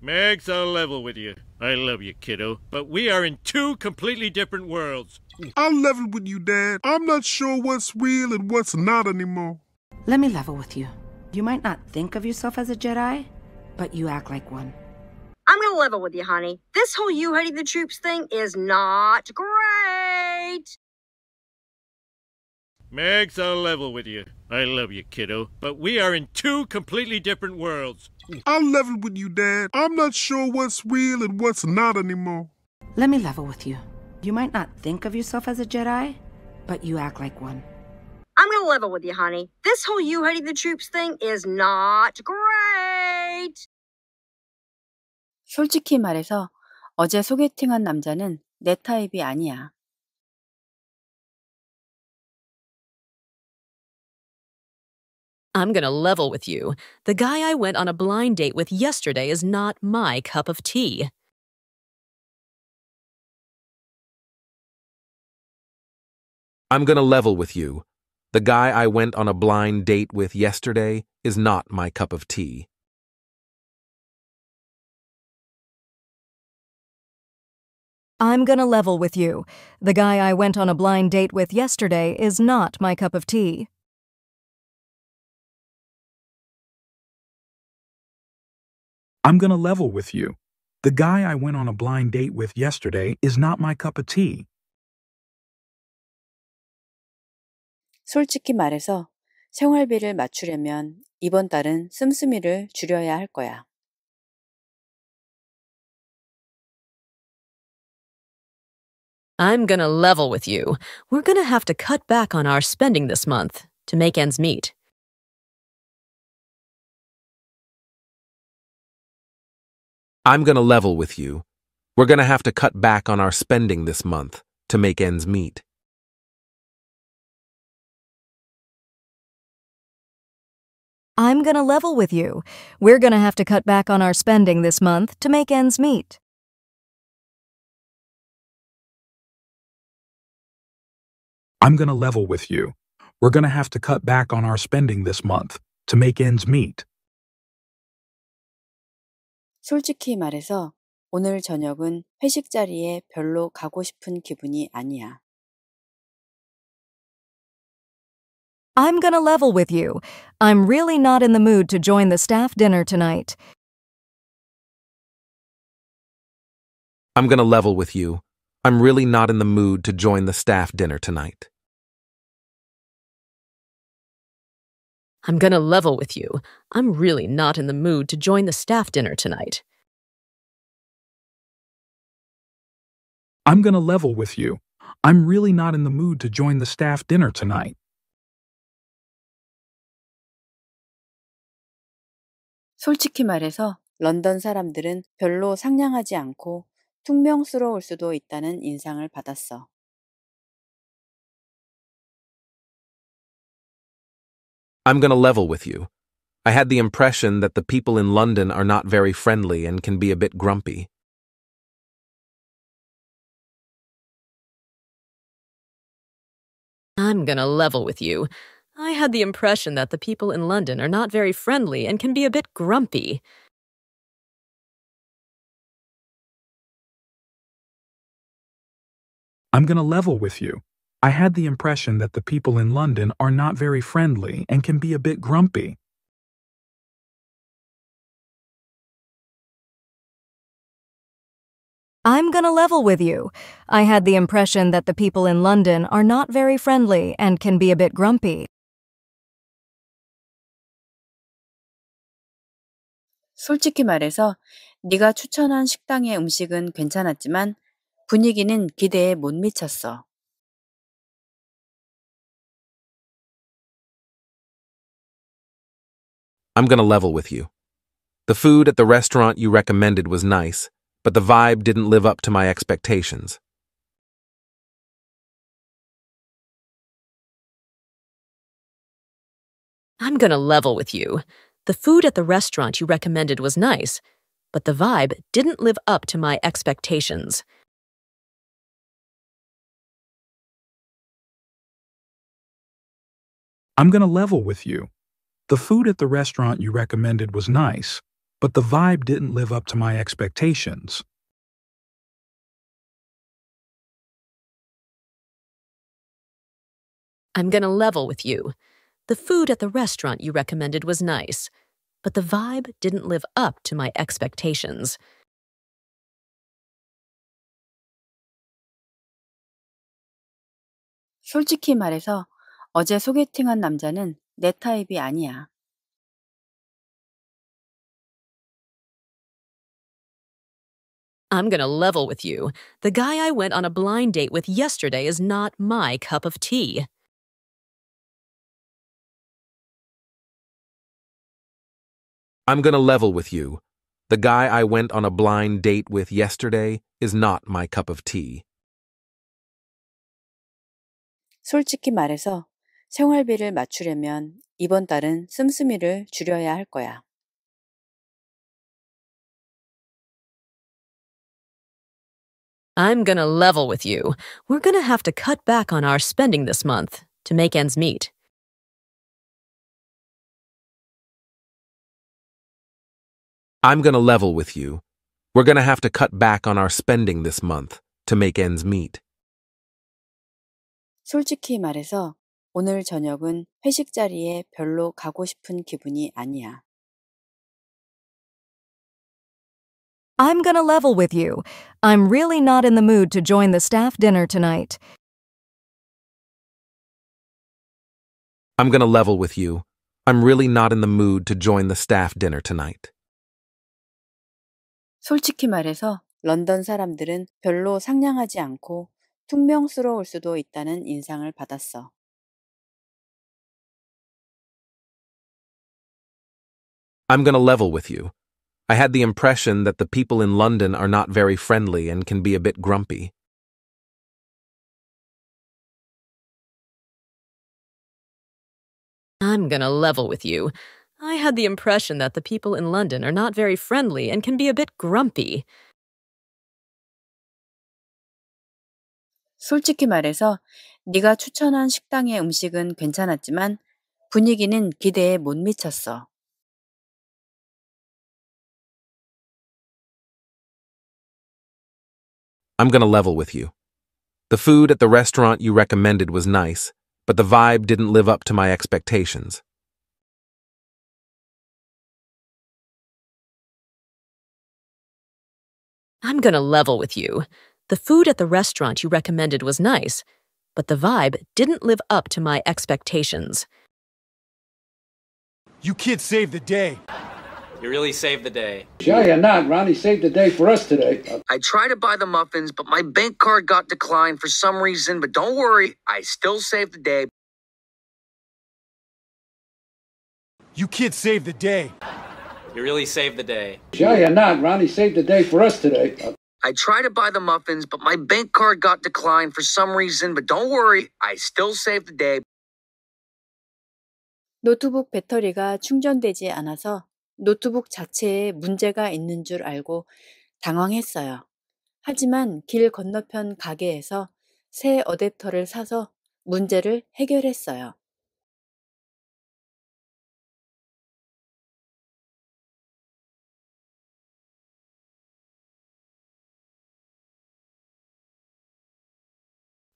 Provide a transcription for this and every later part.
Meg's on level with you. I love you, kiddo, but we are in two completely different worlds. I'll level with you, Dad. I'm not sure what's real and what's not anymore. Let me level with you. You might not think of yourself as a Jedi, but you act like one. I'm gonna level with you, honey. This whole you hating the troops thing is not great. Meg's on level with you. I love you, kiddo, but we are in two completely different worlds. I'll level with you, Dad. I'm not sure what's real and what's not anymore. Let me level with you. You might not think of yourself as a Jedi, but you act like one. I'm gonna level with you, honey. This whole you hating the troops thing is not great. 솔직히 말해서 어제 소개팅한 남자는 내 타입이 아니야. I'm gonna level with you. The guy I went on a blind date with yesterday is not my cup of tea. I'm gonna level with you. The guy I went on a blind date with yesterday is not my cup of tea. I'm gonna level with you. The guy I went on a blind date with yesterday is not my cup of tea. I'm gonna level with you. The guy I went on a blind date with yesterday is not my cup of tea. 솔직히 말해서 생활비를 맞추려면 이번 달은 씀씀이를 줄여야 할 거야. I'm gonna level with you. We're gonna have to cut back on our spending this month to make ends meet. I'm going to level with you. We're going to have to cut back on our spending this month to make ends meet. I'm going to level with you. We're going to have to cut back on our spending this month to make ends meet. I'm going to level with you. We're going to have to cut back on our spending this month to make ends meet. 솔직히 말해서 오늘 저녁은 회식 자리에 별로 가고 싶은 기분이 아니야. I'm gonna level with you. I'm really not in the mood to join the staff dinner tonight. I'm gonna level with you. I'm really not in the mood to join the staff dinner tonight. I'm gonna level with you. I'm really not in the mood to join the staff dinner tonight. I'm gonna level with you. I'm really not in the mood to join the staff dinner tonight. 솔직히 말해서 런던 사람들은 별로 상냥하지 않고 수도 있다는 인상을 받았어. I'm going to level with you. I had the impression that the people in London are not very friendly and can be a bit grumpy. I'm gonna level with you. I had the impression that the people in London are not very friendly and can be a bit grumpy. I'm gonna level with you. I had the impression that the people in London are not very friendly and can be a bit grumpy. I'm gonna level with you. I had the impression that the people in London are not very friendly and can be a bit grumpy. 솔직히 말해서 네가 추천한 식당의 음식은 괜찮았지만 분위기는 기대에 못 미쳤어. I'm gonna level with you. The food at the restaurant you recommended was nice, but the vibe didn't live up to my expectations. I'm gonna level with you. The food at the restaurant you recommended was nice, but the vibe didn't live up to my expectations. I'm gonna level with you. The food at the restaurant you recommended was nice, but the vibe didn't live up to my expectations. I'm gonna level with you. The food at the restaurant you recommended was nice, but the vibe didn't live up to my expectations. 솔직히 말해서 어제 소개팅한 남자는 내 타입이 아니야. I'm gonna level with you. The guy I went on a blind date with yesterday is not my cup of tea. I'm gonna level with you. The guy I went on a blind date with yesterday is not my cup of tea. 솔직히 말해서 생활비를 맞추려면 이번 달은 씀씀이를 줄여야 할 거야. I'm gonna level with you. We're gonna have to cut back on our spending this month to make ends meet. I'm gonna level with you. We're gonna have to cut back on our spending this month to make ends meet. 솔직히 말해서 오늘 저녁은 회식 자리에 별로 가고 싶은 기분이 아니야. I'm gonna level with you. I'm really not in the mood to join the staff dinner tonight. I'm gonna level with you. I'm really not in the mood to join the staff dinner tonight. 솔직히 말해서 런던 사람들은 별로 상냥하지 않고 퉁명스러울 수도 있다는 인상을 받았어. I'm going to level with you. I had the impression that the people in London are not very friendly and can be a bit grumpy. I'm going to level with you. I had the impression that the people in London are not very friendly and can be a bit grumpy. 솔직히 말해서 네가 추천한 식당의 음식은 괜찮았지만 분위기는 기대에 못 미쳤어. I'm gonna level with you. The food at the restaurant you recommended was nice, but the vibe didn't live up to my expectations. I'm gonna level with you. The food at the restaurant you recommended was nice, but the vibe didn't live up to my expectations. You kids saved the day. You really saved the day. Sure, you're not. Ronnie saved the day for us today. I tried to buy the muffins, but my bank card got declined for some reason. But don't worry, I still saved the day. You kids saved the day. You really saved the day. Sure, you're not. Ronnie saved the day for us today. I tried to buy the muffins, but my bank card got declined for some reason. But don't worry, I still saved the day. 노트북 배터리가 충전되지 않아서 노트북 자체에 문제가 있는 줄 알고 당황했어요. 하지만 길 건너편 가게에서 새 어댑터를 사서 문제를 해결했어요.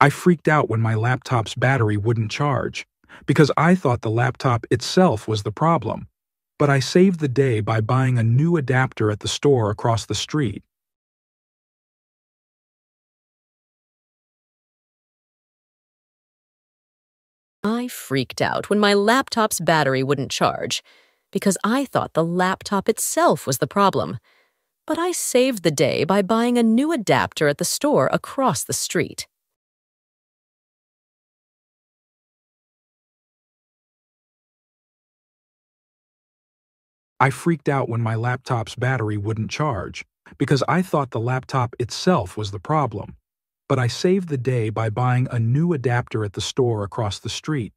I freaked out when my laptop's battery wouldn't charge because I thought the laptop itself was the problem. but I saved the day by buying a new adapter at the store across the street. I freaked out when my laptop's battery wouldn't charge, because I thought the laptop itself was the problem. But I saved the day by buying a new adapter at the store across the street. I freaked out when my laptop's battery wouldn't charge, because I thought the laptop itself was the problem. But I saved the day by buying a new adapter at the store across the street.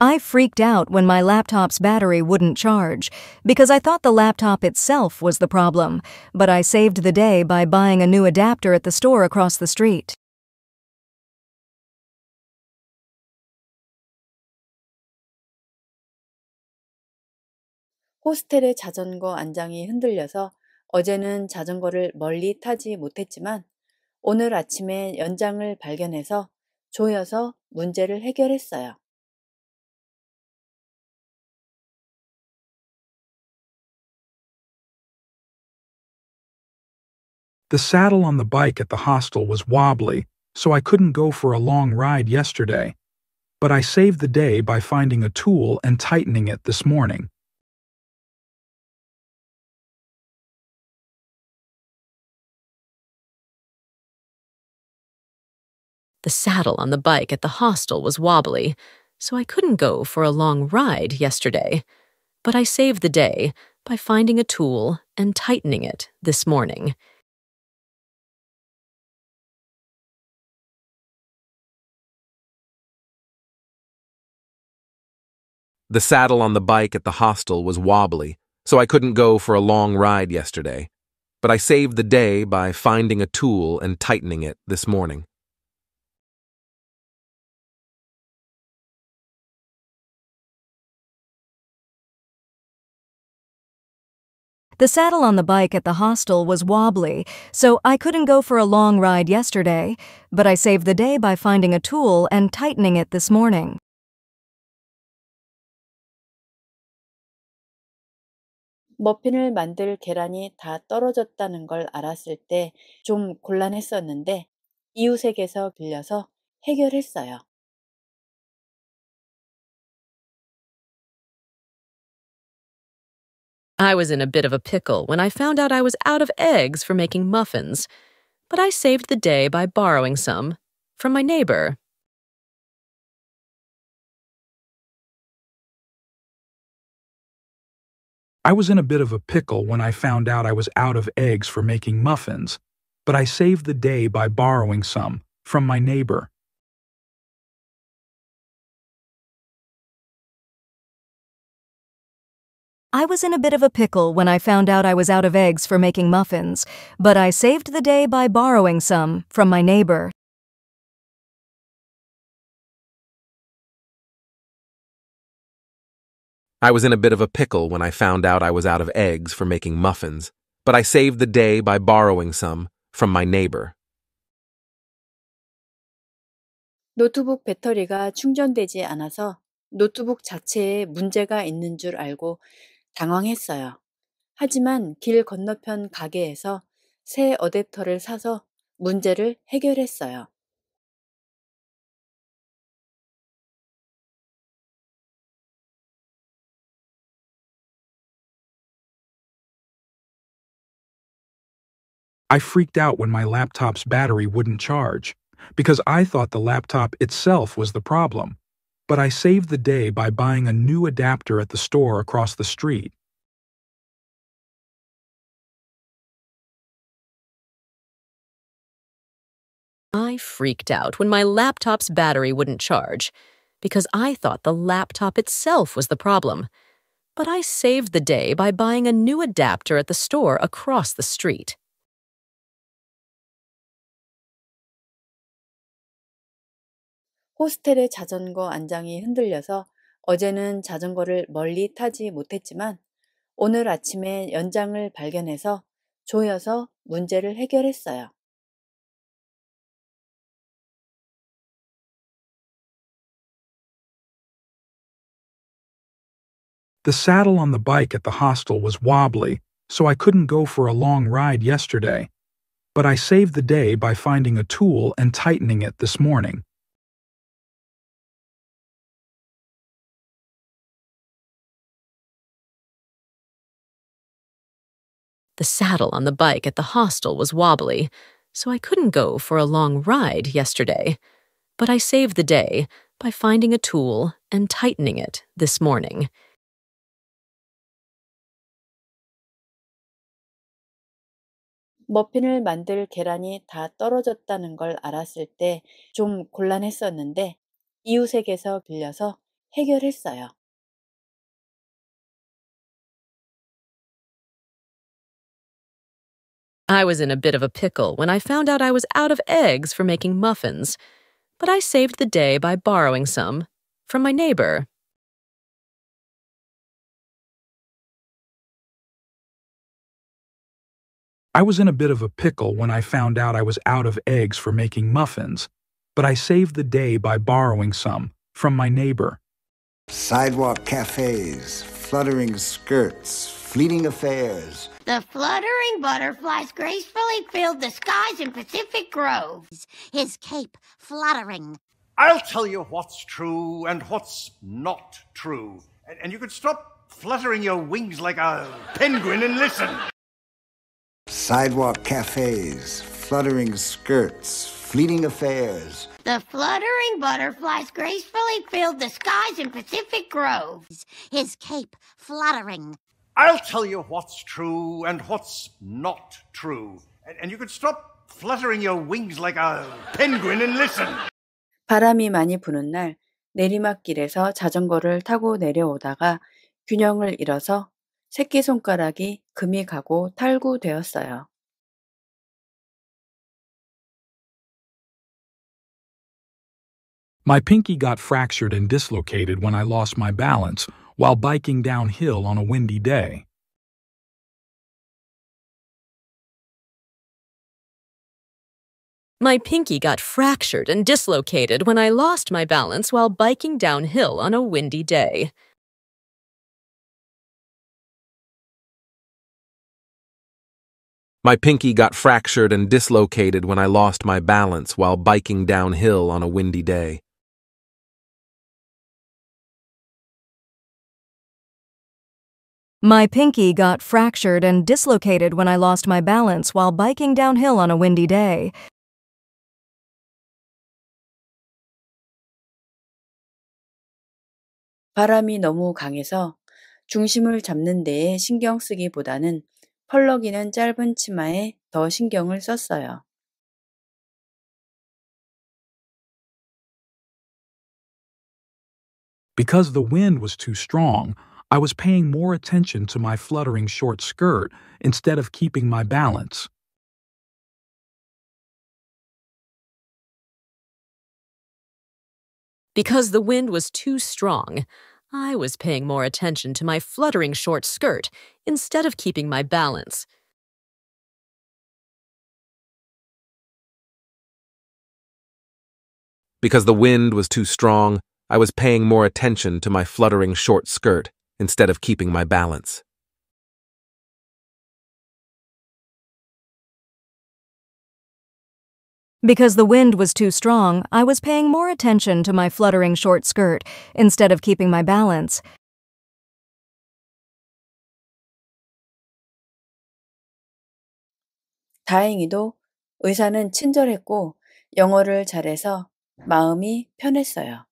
I freaked out when my laptop's battery wouldn't charge, because I thought the laptop itself was the problem, but I saved the day by buying a new adapter at the store across the street. 호스텔의 자전거 안장이 흔들려서 어제는 자전거를 멀리 타지 못했지만 오늘 아침에 연장을 발견해서 조여서 문제를 해결했어요. The saddle on the bike at the hostel was wobbly, so I couldn't go for a long ride yesterday. But I saved the day by finding a tool and tightening it this morning. The saddle on the bike at the hostel was wobbly, so I couldn't go for a long ride yesterday. But I saved the day by finding a tool and tightening it this morning. The saddle on the bike at the hostel was wobbly, so I couldn't go for a long ride yesterday. But I saved the day by finding a tool and tightening it this morning. The saddle on the bike at the hostel was wobbly, so I couldn't go for a long ride yesterday, but I saved the day by finding a tool and tightening it this morning. 머핀을 만들 계란이 다 떨어졌다는 걸 알았을 때 좀 곤란했었는데 이웃에게서 빌려서 해결했어요. I was in a bit of a pickle when I found out I was out of eggs for making muffins, but I saved the day by borrowing some from my neighbor. I was in a bit of a pickle when I found out I was out of eggs for making muffins, but I saved the day by borrowing some from my neighbor. I was in a bit of a pickle when I found out I was out of eggs for making muffins, but I saved the day by borrowing some from my neighbor. I was in a bit of a pickle when I found out I was out of eggs for making muffins, but I saved the day by borrowing some from my neighbor. 노트북 배터리가 충전되지 않아서 노트북 자체에 문제가 있는 줄 알고 당황했어요. 하지만 길 건너편 가게에서 새 어댑터를 사서 문제를 해결했어요. I freaked out when my laptop's battery wouldn't charge, because I thought the laptop itself was the problem but I saved the day by buying a new adapter at the store across the street. I freaked out when my laptop's battery wouldn't charge because I thought the laptop itself was the problem. But I saved the day by buying a new adapter at the store across the street. 호스텔의 자전거 안장이 흔들려서 어제는 자전거를 멀리 타지 못했지만 오늘 아침에 연장을 발견해서 조여서 문제를 해결했어요. The saddle on the bike at the hostel was wobbly, so I couldn't go for a long ride yesterday, but I saved the day by finding a tool and tightening it this morning. The saddle on the bike at the hostel was wobbly, so I couldn't go for a long ride yesterday. But I saved the day by finding a tool and tightening it this morning. 머핀을 만들 계란이 다 떨어졌다는 걸 알았을 때 좀 곤란했었는데 이웃에게서 빌려서 해결했어요. I was in a bit of a pickle when I found out I was out of eggs for making muffins, but I saved the day by borrowing some from my neighbor. I was in a bit of a pickle when I found out I was out of eggs for making muffins, but I saved the day by borrowing some from my neighbor. Sidewalk cafes, fluttering skirts, fleeting affairs the fluttering butterflies gracefully filled the skies in Pacific groves, his cape fluttering. I'll tell you what's true and what's not true. And, and you can stop fluttering your wings like a penguin and listen. Sidewalk cafes, fluttering skirts, fleeting affairs. The fluttering butterflies gracefully filled the skies in Pacific groves, his cape fluttering. I'll tell you what's true and what's not true. And, and you could stop fluttering your wings like a penguin and listen. 바람이 많이 부는 날 내리막길에서 자전거를 타고 내려오다가 균형을 잃어서 새끼손가락이 금이 가고 탈구되었어요. My pinky got fractured and dislocated when I lost my balance while biking downhill on a windy day. My pinky got fractured and dislocated when I lost my balance while biking downhill on a windy day. My pinky got fractured and dislocated when I lost my balance while biking downhill on a windy day. My pinky got fractured and dislocated when I lost my balance while biking downhill on a windy day. Because the wind was too strong, I was paying more attention to my fluttering short skirt instead of keeping my balance. Because the wind was too strong, I was paying more attention to my fluttering short skirt instead of keeping my balance. Because the wind was too strong, I was paying more attention to my fluttering short skirt instead of keeping my balance. Because the wind was too strong, I was paying more attention to my fluttering short skirt instead of keeping my balance. 다행히도 의사는 친절했고 영어를 잘해서 마음이 편했어요.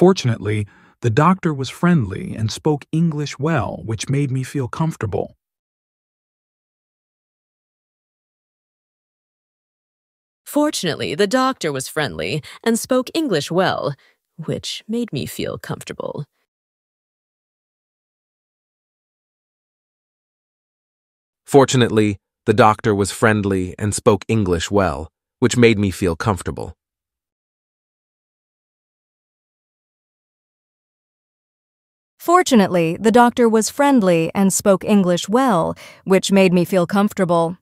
Fortunately, the doctor was friendly and spoke English well, which made me feel comfortable. Fortunately, the doctor was friendly and spoke English well, which made me feel comfortable. Fortunately, the doctor was friendly and spoke English well, which made me feel comfortable. Fortunately, the doctor was friendly and spoke English well, which made me feel comfortable.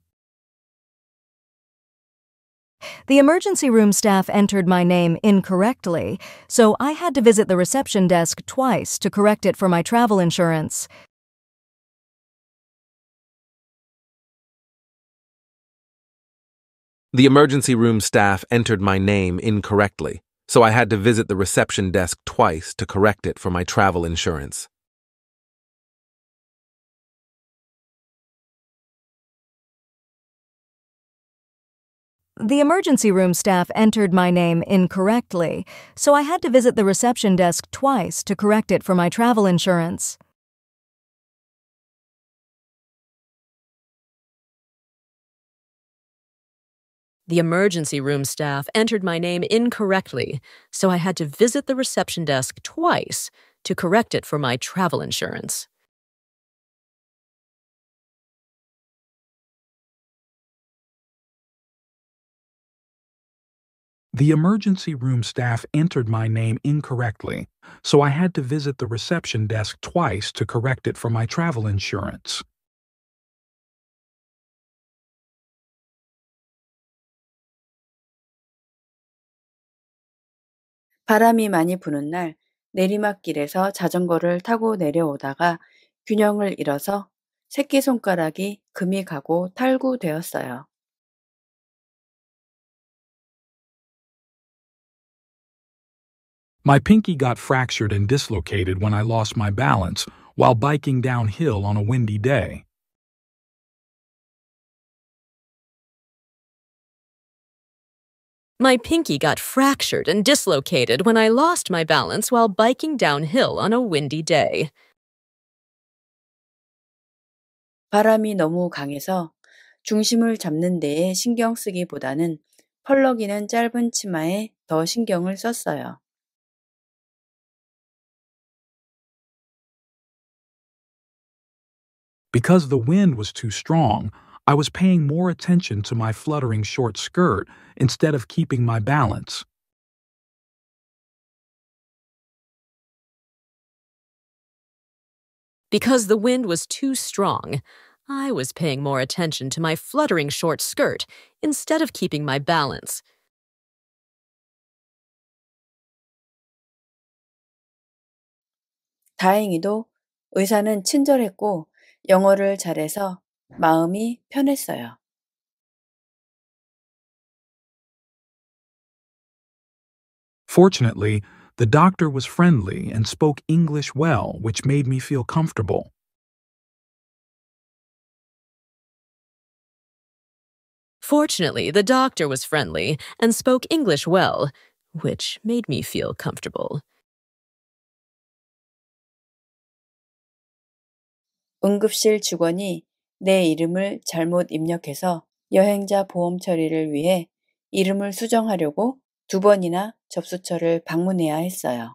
The emergency room staff entered my name incorrectly, so I had to visit the reception desk twice to correct it for my travel insurance. The emergency room staff entered my name incorrectly, so I had to visit the reception desk twice to correct it for my travel insurance. The emergency room staff entered my name incorrectly, so I had to visit the reception desk twice to correct it for my travel insurance. The emergency room staff entered my name incorrectly, so I had to visit the reception desk twice to correct it for my travel insurance. The emergency room staff entered my name incorrectly, so I had to visit the reception desk twice to correct it for my travel insurance. 바람이 많이 부는 날 내리막길에서 자전거를 타고 내려오다가 균형을 잃어서 새끼손가락이 금이 가고 탈구되었어요. My pinky got fractured and dislocated when I lost my balance while biking downhill on a windy day. My pinky got fractured and dislocated when I lost my balance while biking downhill on a windy day. 바람이 너무 강해서 중심을 잡는 데에 신경 쓰기보다는 펄럭이는 짧은 치마에 더 신경을 썼어요. Because the wind was too strong, I was paying more attention to my fluttering short skirt instead of keeping my balance. Because the wind was too strong, I was paying more attention to my fluttering short skirt instead of keeping my balance. 다행히도 의사는 친절했고 영어를 잘해서 마음이 편했어요. Fortunately, the doctor was friendly and spoke English well, which made me feel comfortable. Fortunately, the doctor was friendly and spoke English well, which made me feel comfortable. 응급실 직원이 내 이름을 잘못 입력해서 여행자 보험 처리를 위해 이름을 수정하려고 두 번이나 접수처를 방문해야 했어요.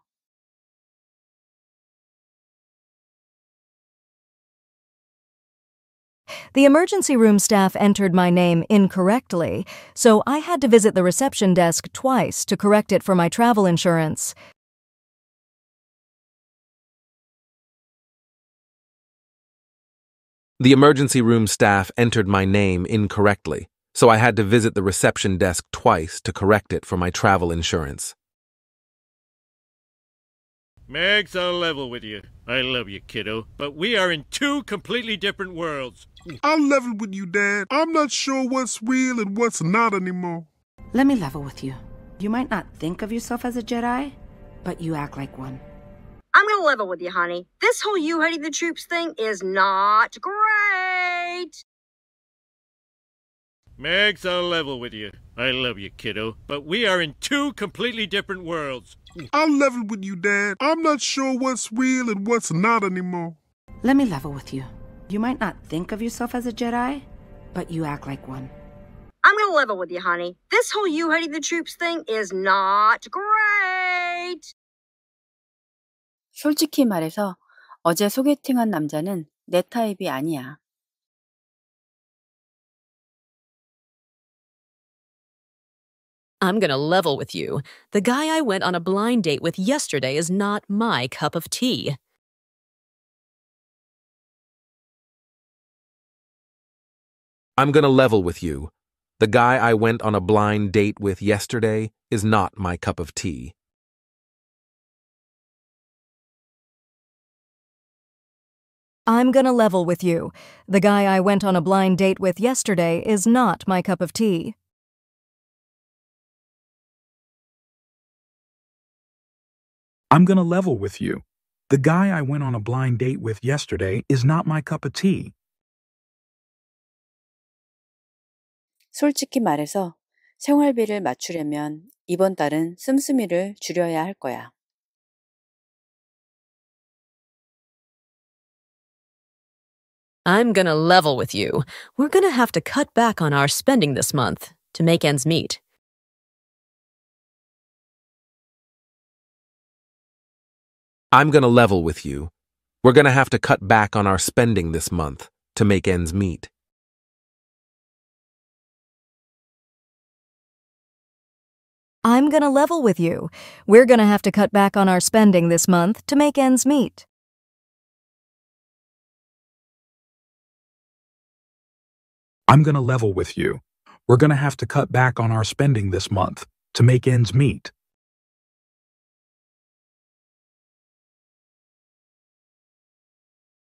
The emergency room staff entered my name incorrectly, so I had to visit the reception desk twice to correct it for my travel insurance. The emergency room staff entered my name incorrectly, so I had to visit the reception desk twice to correct it for my travel insurance. Meg's, I'll level with you. I love you, kiddo, but we are in two completely different worlds. I'll level with you, Dad. I'm not sure what's real and what's not anymore. Let me level with you. You might not think of yourself as a Jedi, but you act like one. I'm gonna level with you, honey. This whole you heading the troops thing is not great. Meg's I'll level with you. I love you, kiddo, but we are in two completely different worlds. I'll level with you, Dad. I'm not sure what's real and what's not anymore. Let me level with you. You might not think of yourself as a Jedi, but you act like one. I'm gonna level with you, honey. This whole you heading the troops thing is not great. 솔직히 말해서 어제 소개팅한 남자는 내 타입이 아니야. I'm gonna level with you. The guy I went on a blind date with yesterday is not my cup of tea. I'm gonna level with you. The guy I went on a blind date with yesterday is not my cup of tea. I'm gonna level with you. The guy I went on a blind date with yesterday is not my cup of tea. I'm gonna level with you. The guy I went on a blind date with yesterday is not my cup of tea. 솔직히 말해서 생활비를 맞추려면 이번 달은 씀씀이를 줄여야 할 거야. I'm gonna level with you. We're gonna have to cut back on our spending this month to make ends meet. I'm gonna level with you. We're gonna have to cut back on our spending this month to make ends meet. I'm gonna level with you. We're gonna have to cut back on our spending this month to make ends meet. I'm going to level with you. We're going to have to cut back on our spending this month to make ends meet.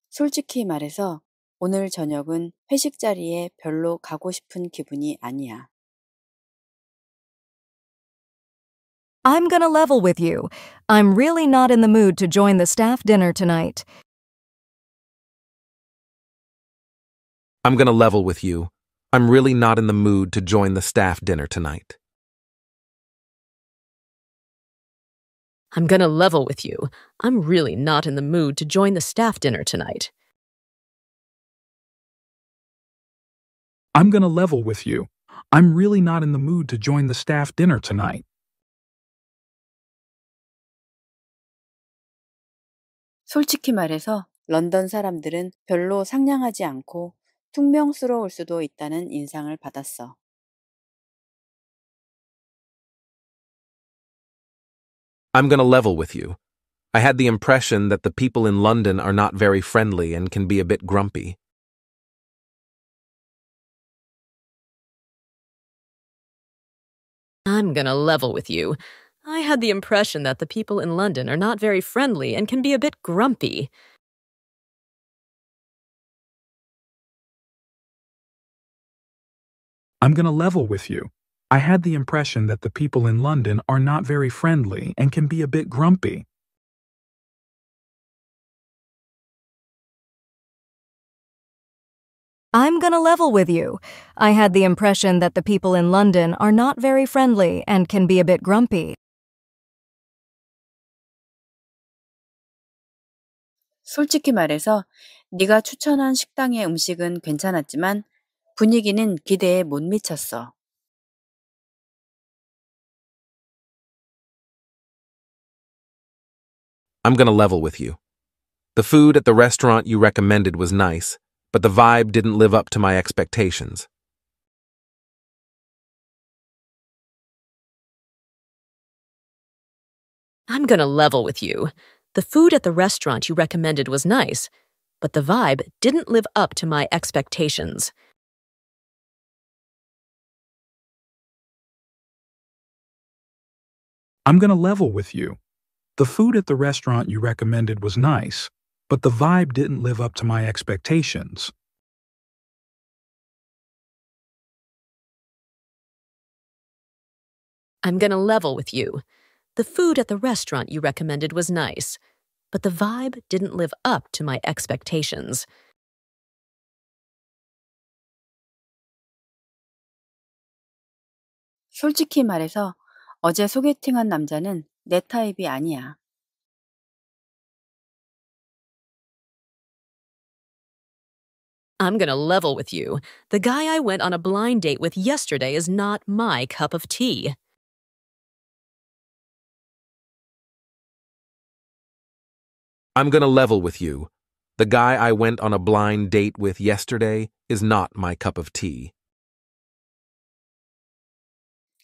솔직히 말해서 오늘 저녁은 회식 자리에 별로 가고 싶은 기분이 아니야. I'm gonna level with you. I'm really not in the mood to join the staff dinner tonight. I'm gonna level with you. I'm really not in the mood to join the staff dinner tonight. I'm gonna level with you. I'm really not in the mood to join the staff dinner tonight. I'm gonna level with you. I'm really not in the mood to join the staff dinner tonight. 솔직히 말해서 런던 사람들은 별로 상냥하지 않고 퉁명스러울 수도 있다는 받았어. I'm going to level with you. I had the impression that the people in London are not very friendly and can be a bit grumpy. I'm going to level with you. I had the impression that the people in London are not very friendly and can be a bit grumpy. I'm going to level with you. I had the impression that the people in London are not very friendly and can be a bit grumpy. I'm gonna level with you. I had the impression that the people in London are not very friendly and can be a bit grumpy. 솔직히 말해서 네가 추천한 식당의 음식은 괜찮았지만 분위기는 기대에 못 미쳤어. I'm gonna level with you. The food at the restaurant you recommended was nice, but the vibe didn't live up to my expectations. I'm gonna level with you. The food at the restaurant you recommended was nice, but the vibe didn't live up to my expectations. I'm going to level with you. The food at the restaurant you recommended was nice, but the vibe didn't live up to my expectations. I'm going to level with you. The food at the restaurant you recommended was nice, but the vibe didn't live up to my expectations. 솔직히 말해서 어제 소개팅한 남자는 내 타입이 아니야. I'm gonna level with you. The guy I went on a blind date with yesterday is not my cup of tea. I'm gonna level with you. The guy I went on a blind date with yesterday is not my cup of tea.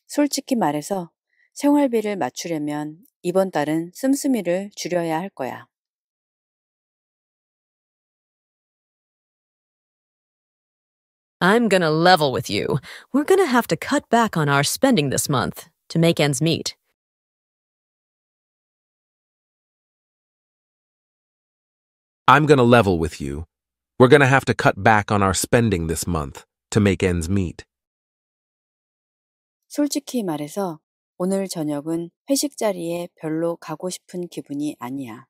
솔직히 말해서 생활비를 맞추려면 이번 달은 씀씀이를 줄여야 할 거야. I'm gonna level with you. We're gonna have to cut back on our spending this month to make ends meet. I'm gonna level with you. We're gonna have to cut back on our spending this month to make ends meet. 솔직히 말해서 오늘 저녁은 회식 자리에 별로 가고 싶은 기분이 아니야.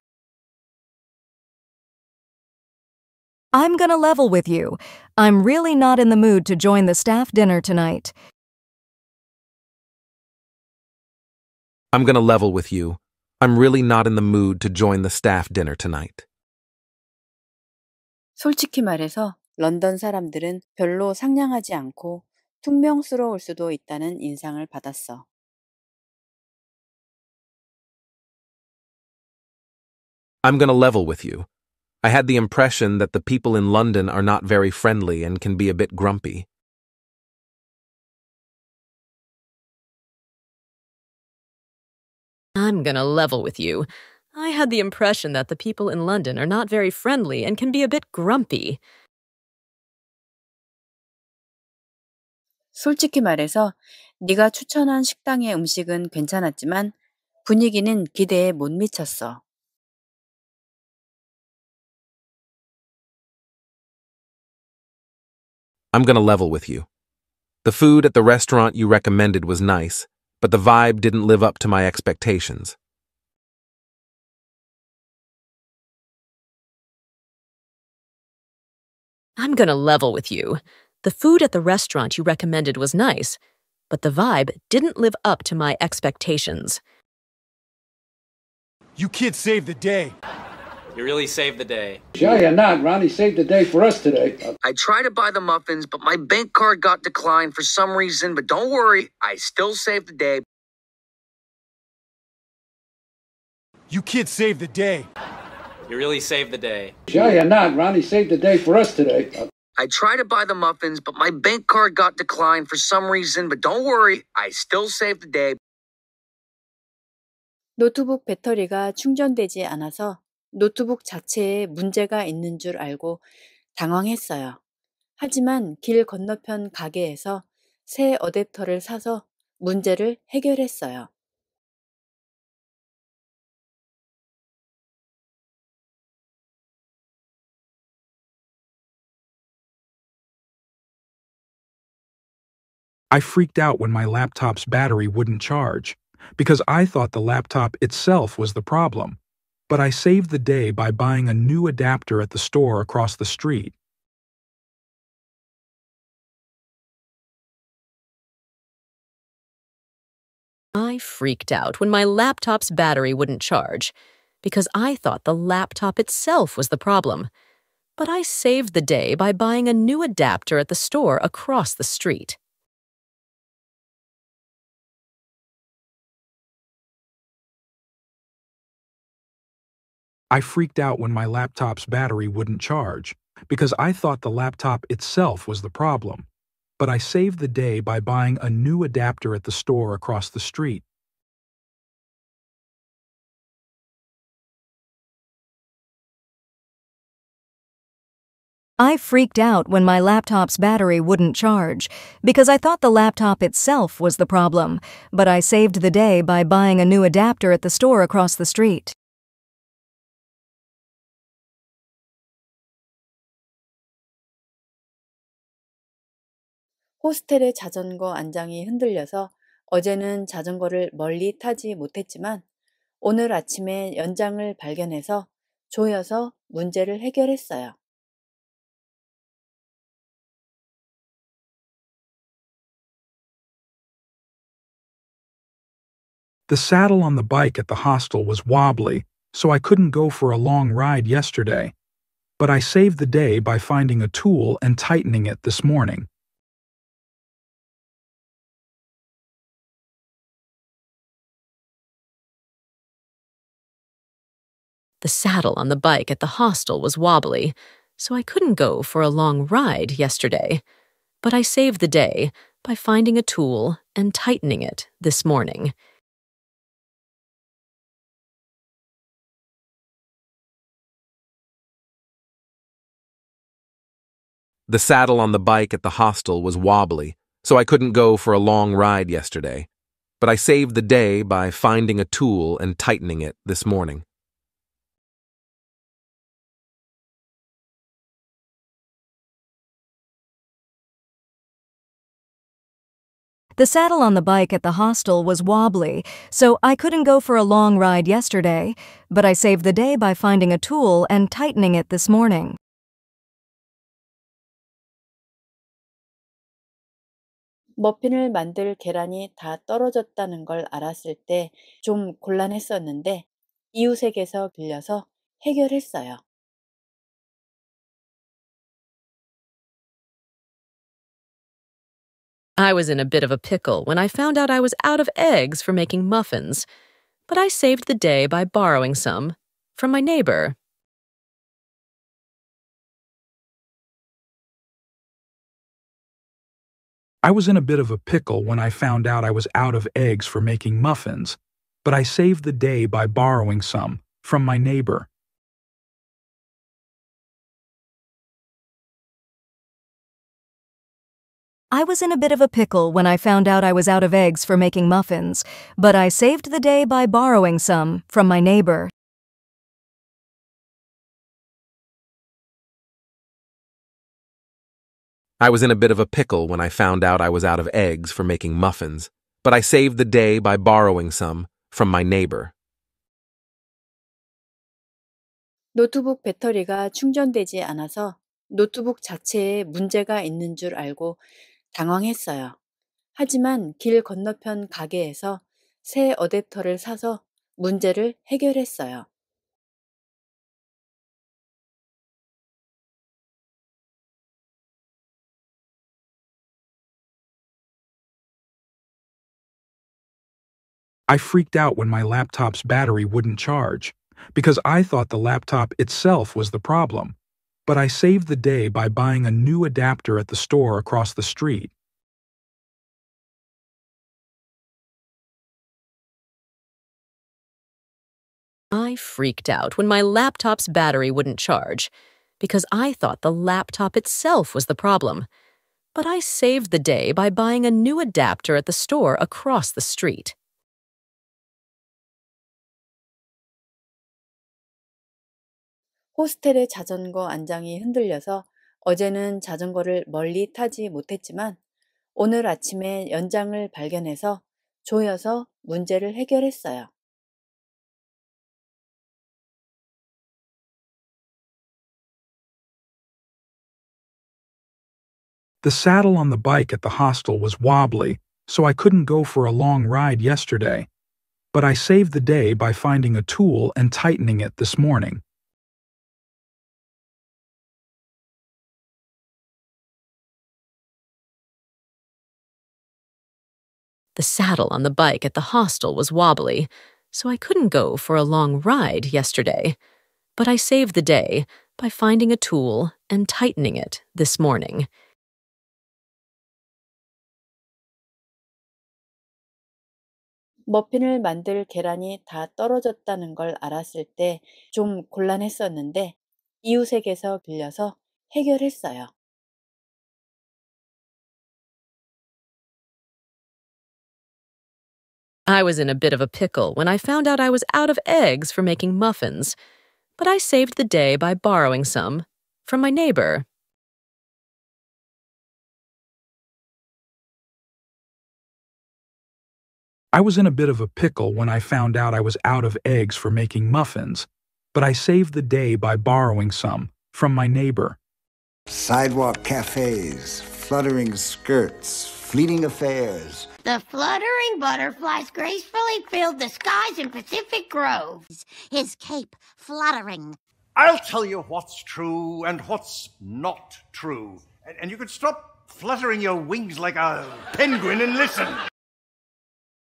I'm gonna level with you. I'm really not in the mood to join the staff dinner tonight. I'm gonna level with you. I'm really not in the mood to join the staff dinner tonight. 솔직히 말해서 런던 사람들은 별로 상냥하지 않고 퉁명스러울 수도 있다는 인상을 받았어. I'm going to level with you. I had the impression that the people in London are not very friendly and can be a bit grumpy. I'm gonna level with you. I had the impression that the people in London are not very friendly and can be a bit grumpy. 솔직히 말해서 네가 추천한 식당의 음식은 괜찮았지만 분위기는 기대에 못 미쳤어. I'm gonna level with you. The food at the restaurant you recommended was nice, but the vibe didn't live up to my expectations. I'm gonna level with you. The food at the restaurant you recommended was nice, but the vibe didn't live up to my expectations. You kids saved the day. You really saved the day. Yeah, you're not. Ronnie saved the day for us today. I tried to buy the muffins, but my bank card got declined for some reason. But don't worry, I still saved the day. You kids saved the day. You really saved the day. Yeah, you're not. Ronnie saved the day for us today. I tried to buy the muffins, but my bank card got declined for some reason. But don't worry, I still saved the day. 노트북 배터리가 충전되지 않아서 노트북 자체에 문제가 있는 줄 알고 당황했어요. 하지만 길 건너편 가게에서 새 어댑터를 사서 문제를 해결했어요. I freaked out when my laptop's battery wouldn't charge because I thought the laptop itself was the problem. but I saved the day by buying a new adapter at the store across the street. I freaked out when my laptop's battery wouldn't charge because I thought the laptop itself was the problem. But I saved the day by buying a new adapter at the store across the street. I freaked out when my laptop's battery wouldn't charge, because I thought the laptop itself was the problem. But I saved the day by buying a new adapter at the store across the street. I freaked out when my laptop's battery wouldn't charge because I thought the laptop itself was the problem, but I saved the day by buying a new adapter at the store across the street. 호스텔의 자전거 안장이 흔들려서 어제는 자전거를 멀리 타지 못했지만 오늘 아침에 연장을 발견해서 조여서 문제를 해결했어요. The saddle on the bike at the hostel was wobbly, so I couldn't go for a long ride yesterday. But I saved the day by finding a tool and tightening it this morning. The saddle on the bike at the hostel was wobbly, so I couldn't go for a long ride yesterday. But I saved the day by finding a tool and tightening it this morning. The saddle on the bike at the hostel was wobbly, so I couldn't go for a long ride yesterday. But I saved the day by finding a tool and tightening it this morning. The saddle on the bike at the hostel was wobbly, so I couldn't go for a long ride yesterday, but I saved the day by finding a tool and tightening it this morning. 머핀을 만들 계란이 다 떨어졌다는 걸 알았을 때 좀 곤란했었는데 이웃에게서 빌려서 해결했어요. I was in a bit of a pickle when I found out I was out of eggs for making muffins, but I saved the day by borrowing some from my neighbor. I was in a bit of a pickle when I found out I was out of eggs for making muffins, but I saved the day by borrowing some from my neighbor. I was in a bit of a pickle when I found out I was out of eggs for making muffins, but I saved the day by borrowing some from my neighbor. I was in a bit of a pickle when I found out I was out of eggs for making muffins, but I saved the day by borrowing some from my neighbor. 노트북 배터리가 충전되지 않아서 노트북 자체에 문제가 있는 줄 알고 당황했어요. 하지만 길 건너편 가게에서 새 어댑터를 사서 문제를 해결했어요. I freaked out when my laptop's battery wouldn't charge, because I thought the laptop itself was the problem, but I saved the day by buying a new adapter at the store across the street. I freaked out when my laptop's battery wouldn't charge because I thought the laptop itself was the problem. But I saved the day by buying a new adapter at the store across the street. 호스텔의 자전거 안장이 흔들려서 어제는 자전거를 멀리 타지 못했지만 오늘 아침에 연장을 발견해서 조여서 문제를 해결했어요. The saddle on the bike at the hostel was wobbly, so I couldn't go for a long ride yesterday. But I saved the day by finding a tool and tightening it this morning. The saddle on the bike at the hostel was wobbly, so I couldn't go for a long ride yesterday. But I saved the day by finding a tool and tightening it this morning. 머핀을 만들 계란이 다 떨어졌다는 걸 알았을 때 좀 곤란했었는데 이웃에게서 빌려서 해결했어요. I was in a bit of a pickle when I found out I was out of eggs for making muffins, but I saved the day by borrowing some from my neighbor. I was in a bit of a pickle when I found out I was out of eggs for making muffins, but I saved the day by borrowing some from my neighbor. Sidewalk cafes, fluttering skirts, fleeting affairs the fluttering butterflies gracefully filled the skies in Pacific groves, his cape fluttering. I'll tell you what's true and what's not true. And, and you can stop fluttering your wings like a penguin and listen.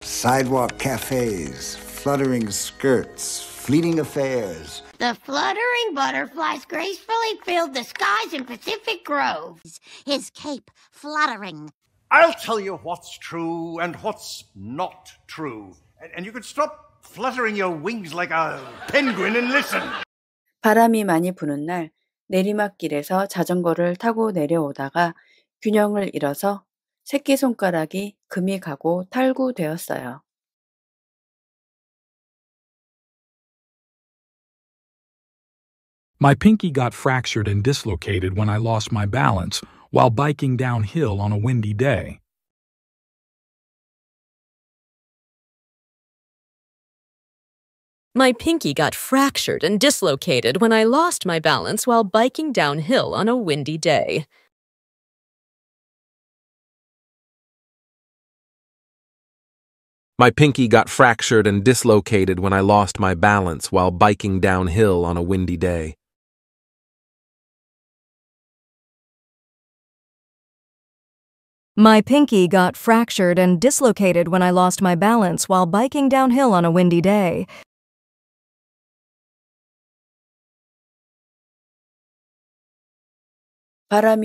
Sidewalk cafes, fluttering skirts, fleeting affairs. The fluttering butterflies gracefully filled the skies in Pacific groves, his cape fluttering. I'll tell you what's true and what's not true. And, and you could stop fluttering your wings like a penguin and listen. 바람이 많이 부는 날 내리막길에서 자전거를 타고 내려오다가 균형을 잃어서 새끼손가락이 금이 가고 탈구되었어요. My pinky got fractured and dislocated when I lost my balance while biking downhill on a windy day. My pinky got fractured and dislocated when I lost my balance while biking downhill on a windy day. My pinky got fractured and dislocated when I lost my balance while biking downhill on a windy day. My pinky got fractured and dislocated when I lost my balance while biking downhill on a windy day. Because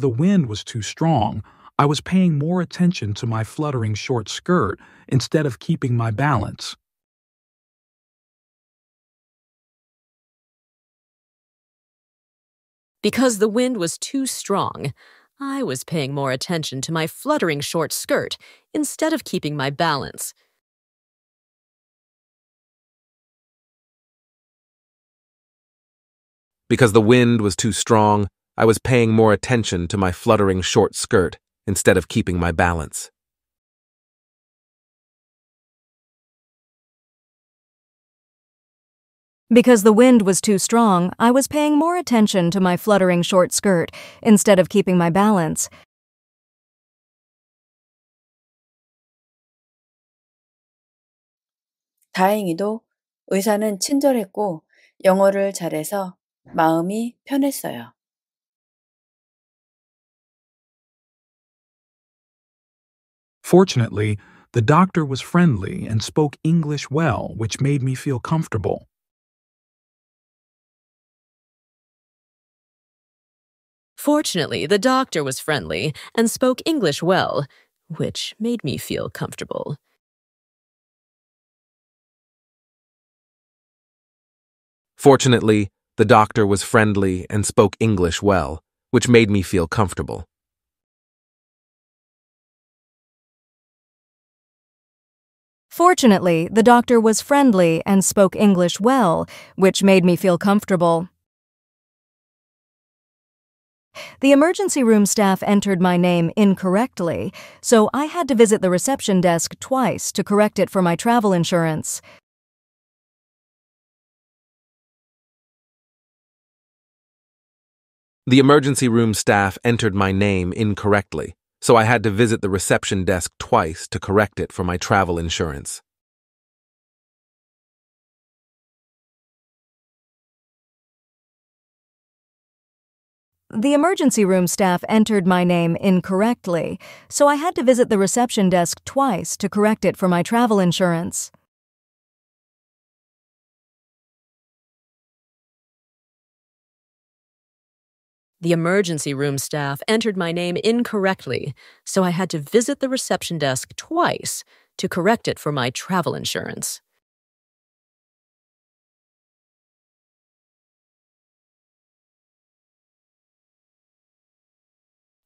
the wind was too strong, I was paying more attention to my fluttering short skirt instead of keeping my balance. Because the wind was too strong, I was paying more attention to my fluttering short skirt instead of keeping my balance. Because the wind was too strong, I was paying more attention to my fluttering short skirt instead of keeping my balance. Because the wind was too strong, I was paying more attention to my fluttering short skirt instead of keeping my balance. 다행히도 의사는 친절했고 영어를 잘해서 마음이 편했어요. Fortunately, the doctor was friendly and spoke English well, which made me feel comfortable. Fortunately, the doctor was friendly and spoke English well, which made me feel comfortable. Fortunately, the doctor was friendly and spoke English well, which made me feel comfortable. Fortunately, the doctor was friendly and spoke English well, which made me feel comfortable. The emergency room staff entered my name incorrectly, so I had to visit the reception desk twice to correct it for my travel insurance. The emergency room staff entered my name incorrectly, so I had to visit the reception desk twice to correct it for my travel insurance. The emergency room staff entered my name incorrectly, so I had to visit the reception desk twice to correct it for my travel insurance. The emergency room staff entered my name incorrectly, so I had to visit the reception desk twice to correct it for my travel insurance.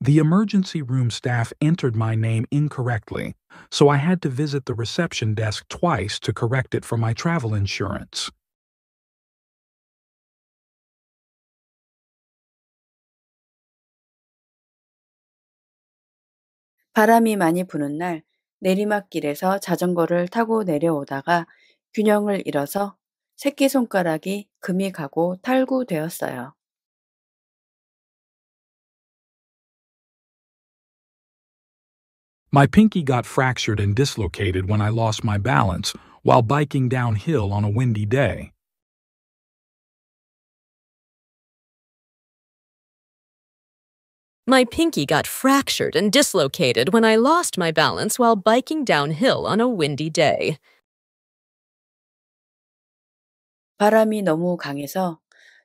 The emergency room staff entered my name incorrectly, so I had to visit the reception desk twice to correct it for my travel insurance. 바람이 많이 부는 날 내리막길에서 자전거를 타고 내려오다가 균형을 잃어서 새끼손가락이 금이 가고 탈구되었어요. My pinky got fractured and dislocated when I lost my balance while biking downhill on a windy day. My pinky got fractured and dislocated when I lost my balance while biking downhill on a windy day. 바람이 너무 강해서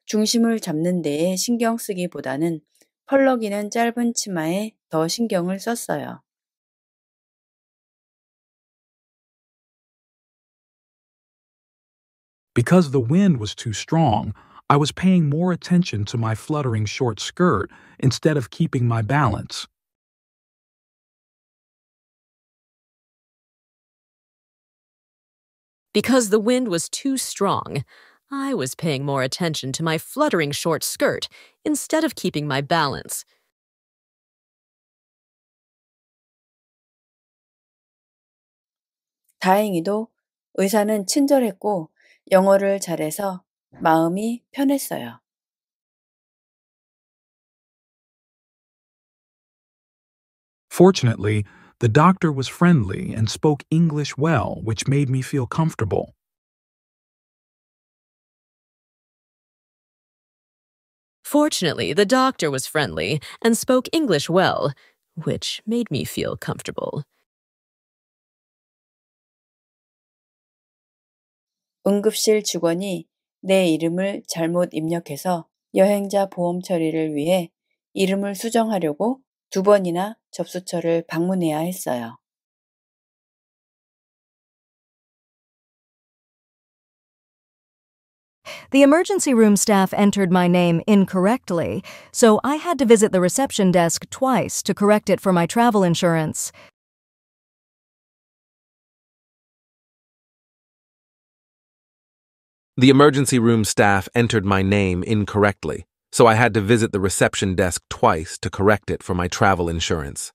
중심을 잡는 데에 신경 쓰기보다는 펄럭이는 짧은 치마에 더 신경을 썼어요. Because the wind was too strong, I was paying more attention to my fluttering short skirt instead of keeping my balance. Because the wind was too strong, I was paying more attention to my fluttering short skirt instead of keeping my balance. 다행히도 의사는 친절했고 영어를 잘해서 마음이 편했어요. Fortunately, the doctor was friendly and spoke English well, which made me feel comfortable. Fortunately, the doctor was friendly and spoke English well, which made me feel comfortable. 응급실 직원이 내 이름을 잘못 입력해서 여행자 보험 처리를 위해 이름을 수정하려고 두 번이나 접수처를 방문해야 했어요. The emergency room staff entered my name incorrectly, so I had to visit the reception desk twice to correct it for my travel insurance. The emergency room staff entered my name incorrectly, so I had to visit the reception desk twice to correct it for my travel insurance.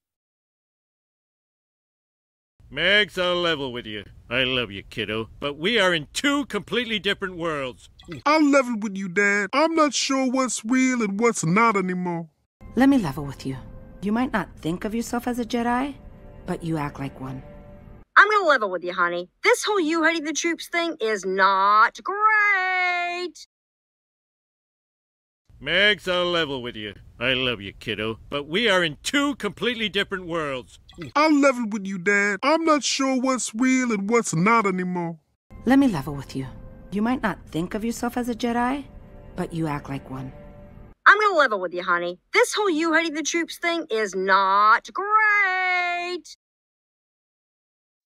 Meg's on level with you. I love you, kiddo, but we are in two completely different worlds. I'm level with you, Dad. I'm not sure what's real and what's not anymore. Let me level with you. You might not think of yourself as a Jedi, but you act like one. I'm gonna level with you, honey. This whole you hating the troops thing is not great. Meg's on level with you. I love you, kiddo, but we are in two completely different worlds. I'm level with you, Dad. I'm not sure what's real and what's not anymore. Let me level with you. You might not think of yourself as a Jedi, but you act like one. I'm gonna level with you, honey. This whole you hating the troops thing is not great.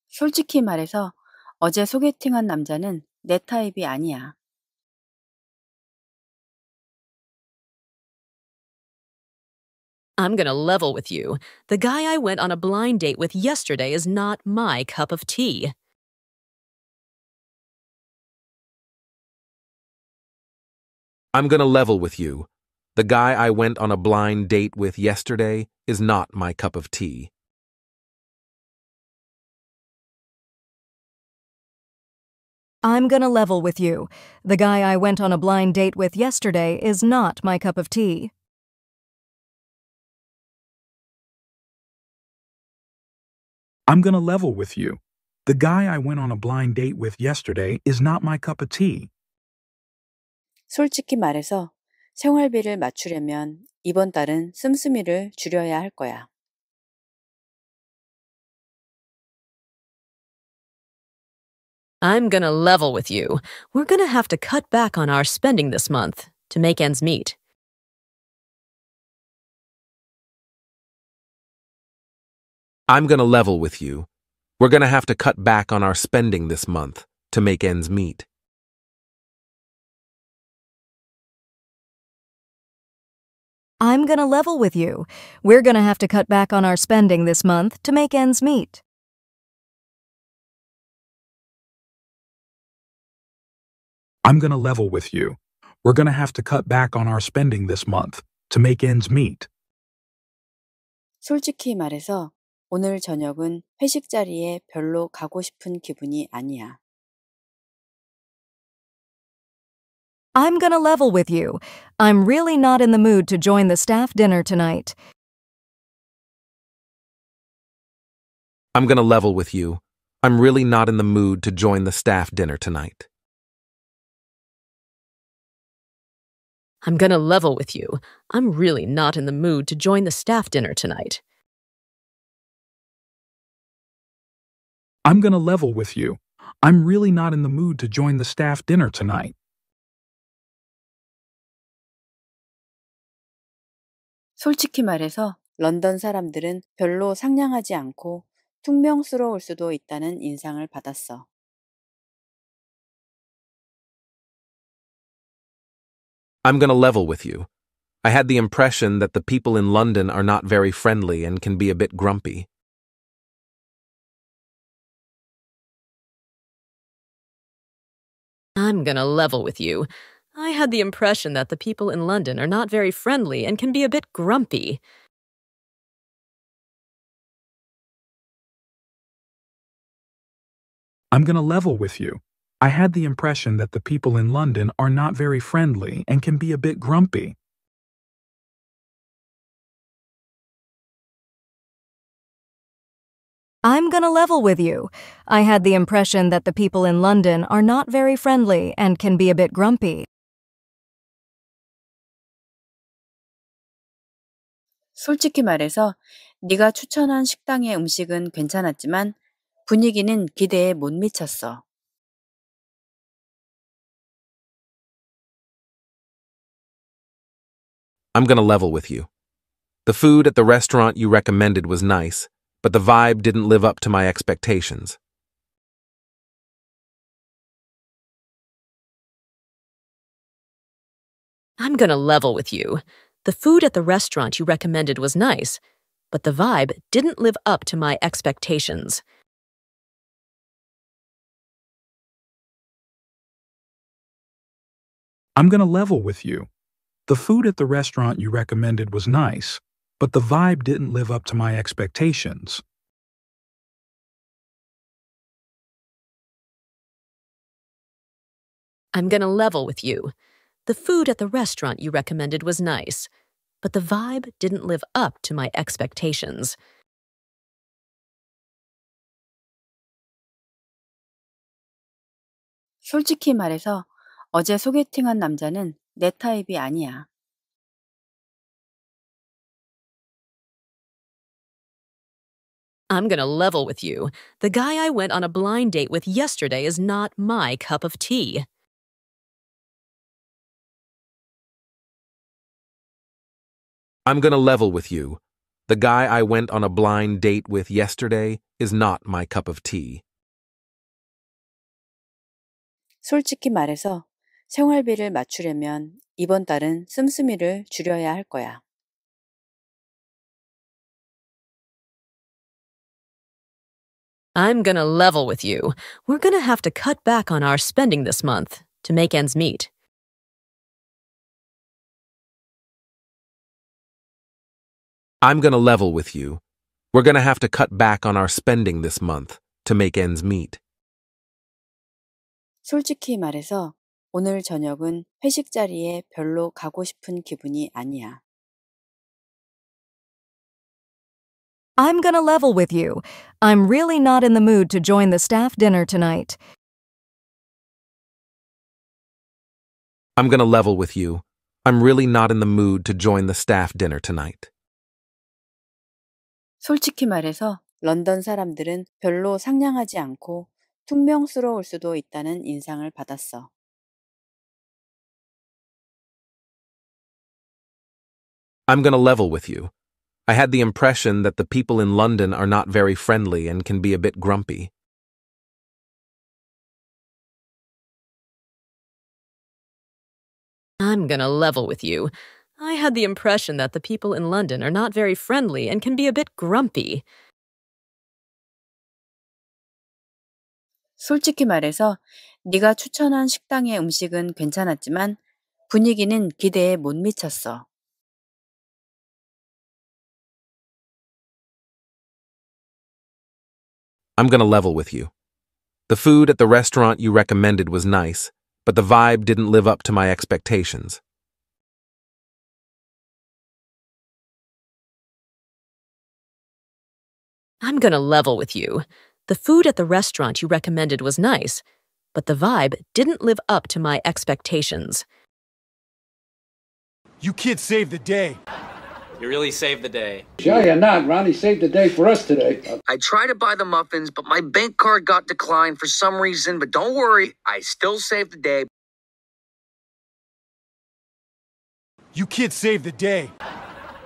솔직히 말해서 어제 소개팅한 남자는 내 타입이 아니야. I'm gonna level with you. The guy I went on a blind date with yesterday is not my cup of tea. I'm gonna level with you. The guy I went on a blind date with yesterday is not my cup of tea. I'm gonna level with you. The guy I went on a blind date with yesterday is not my cup of tea. I'm gonna level with you. The guy I went on a blind date with yesterday is not my cup of tea. 솔직히 말해서 생활비를 맞추려면 이번 달은 씀씀이를 줄여야 할 거야. I'm gonna level with you. We're gonna have to cut back on our spending this month to make ends meet. I'm going to level with you. We're going to have to cut back on our spending this month to make ends meet. I'm going to level with you. We're going to have to cut back on our spending this month to make ends meet. I'm going to level with you. We're going to have to cut back on our spending this month to make ends meet. 솔직히 말해서 오늘 저녁은 회식 자리에 별로 가고 싶은 기분이 아니야. I'm gonna level with you. I'm really not in the mood to join the staff dinner tonight. I'm gonna level with you. I'm really not in the mood to join the staff dinner tonight. I'm gonna level with you. I'm really not in the mood to join the staff dinner tonight. I'm going to level with you. I'm really not in the mood to join the staff dinner tonight. 솔직히 말해서 런던 사람들은 별로 상냥하지 않고 퉁명스러울 수도 있다는 인상을 받았어. I'm going to level with you. I had the impression that the people in London are not very friendly and can be a bit grumpy. I'm gonna level with you. I had the impression that the people in London are not very friendly and can be a bit grumpy. I'm gonna level with you. I had the impression that the people in London are not very friendly and can be a bit grumpy. I'm gonna level with you. I had the impression that the people in London are not very friendly and can be a bit grumpy. 솔직히 말해서 네가 추천한 식당의 음식은 괜찮았지만 분위기는 기대에 못 미쳤어. I'm gonna level with you. The food at the restaurant you recommended was nice, but the vibe didn't live up to my expectations. I'm gonna level with you. The food at the restaurant you recommended was nice, but the vibe didn't live up to my expectations. I'm gonna level with you. The food at the restaurant you recommended was nice, but the vibe didn't live up to my expectations. I'm gonna level with you. The food at the restaurant you recommended was nice, but the vibe didn't live up to my expectations. 솔직히 말해서 어제 소개팅한 남자는 내 타입이 아니야. I'm gonna level with you. The guy I went on a blind date with yesterday is not my cup of tea. I'm gonna level with you. The guy I went on a blind date with yesterday is not my cup of tea. 솔직히 말해서 생활비를 맞추려면 이번 달은 씀씀이를 줄여야 할 거야. I'm gonna level with you. We're gonna have to cut back on our spending this month to make ends meet. I'm gonna level with you. We're gonna have to cut back on our spending this month to make ends meet. 솔직히 말해서 오늘 저녁은 회식 자리에 별로 가고 싶은 기분이 아니야. I'm gonna level with you. I'm really not in the mood to join the staff dinner tonight. I'm gonna level with you. I'm really not in the mood to join the staff dinner tonight. 솔직히 말해서 런던 사람들은 별로 상냥하지 않고 퉁명스러울 수도 있다는 인상을 받았어. I'm gonna level with you. I had the impression that the people in London are not very friendly and can be a bit grumpy. I'm gonna level with you. I had the impression that the people in London are not very friendly and can be a bit grumpy. 솔직히 말해서 네가 추천한 식당의 음식은 괜찮았지만 분위기는 기대에 못 미쳤어. I'm gonna level with you. The food at the restaurant you recommended was nice, but the vibe didn't live up to my expectations. I'm gonna level with you. The food at the restaurant you recommended was nice, but the vibe didn't live up to my expectations. You kids saved the day. You really saved the day. Yeah, you're not. Ronnie saved the day for us today. I tried to buy the muffins, but my bank card got declined for some reason. But don't worry, I still saved the day. You kids saved the day.